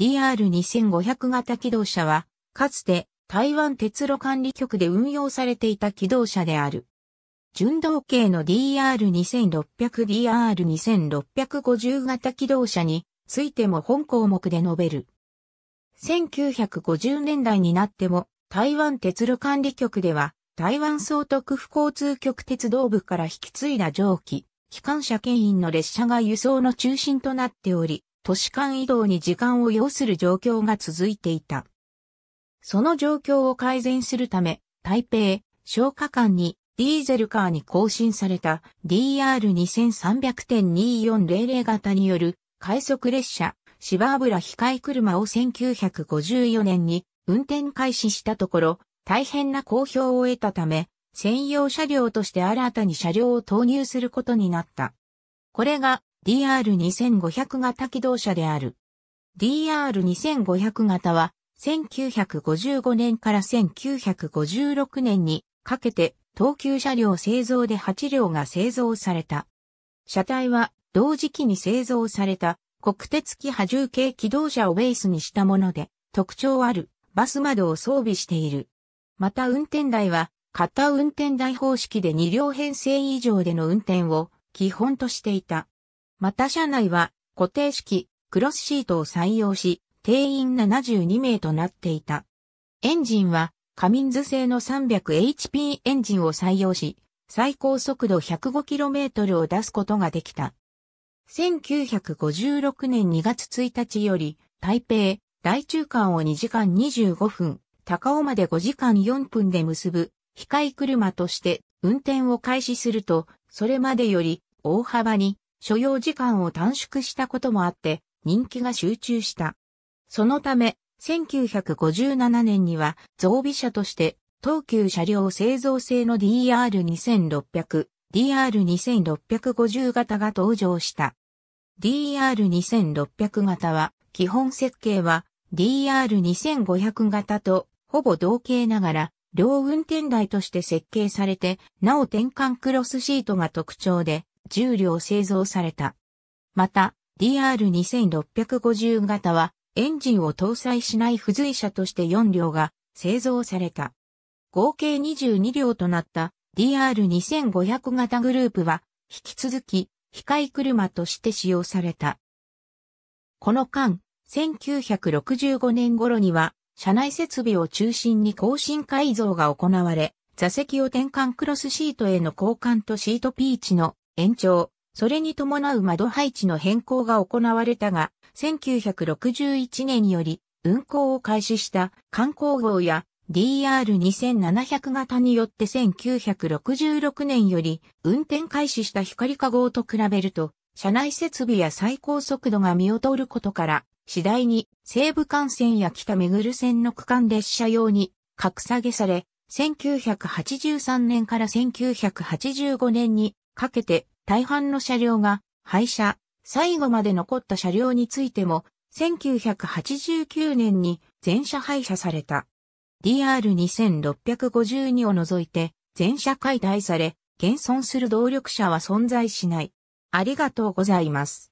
DR2500 型機動車は、かつて台湾鉄路管理局で運用されていた機動車である。純動系の DR2600、DR2650 型機動車についても本項目で述べる。1950年代になっても台湾鉄路管理局では台湾総督府交通局鉄道部から引き継いだ蒸気、機関車牽引の列車が輸送の中心となっており、都市間移動に時間を要する状況が続いていた。その状況を改善するため、台北、消化管にディーゼルカーに更新された DR2300.2400 型による快速列車、芝油控え車を1954年に運転開始したところ、大変な好評を得たため、専用車両として新たに車両を投入することになった。これが DR2500 型機動車である。DR2500 型は、1955年から1956年にかけて、東急車両製造で8両が製造された。車体は、同時期に製造された、国鉄機波重系機動車をベースにしたもので、特徴あるバス窓を装備している。また運転台は、片運転台方式で2両編成以上での運転を基本としていた。また車内は固定式クロスシートを採用し、定員72名となっていた。エンジンはカミンズ製の 300HP エンジンを採用し、最高速度 105km を出すことができた。1956年2月1日より、台北、大中間を2時間25分、高尾まで5時間4分で結ぶ、機械車として運転を開始すると、それまでより大幅に所要時間を短縮したこともあって人気が集中した。そのため、1957年には増備車として東急車両製造製の DR2600、DR2650 型が登場した。DR2600 型は基本設計は DR2500 型とほぼ同型ながら両運転台として設計されて、なお転換クロスシートが特徴で、10両製造された。また、DR2650 型は、エンジンを搭載しない付随車として4両が製造された。合計22両となった DR2500 型グループは、引き続き、機械車として使用された。この間、1965年頃には、車内設備を中心に更新改造が行われ、座席を転換クロスシートへの交換とシートピーチの延長、それに伴う窓配置の変更が行われたが、1961年により運行を開始した観光号や DR2700 型によって1966年より運転開始した光化号と比べると、車内設備や最高速度が見劣ることから、次第に西武幹線や北ぐる線の区間列車用に格下げされ、1983年から1985年にかけて大半の車両が廃車、最後まで残った車両についても、1989年に全車廃車された。DR2652 を除いて全車解体され、現存する動力車は存在しない。ありがとうございます。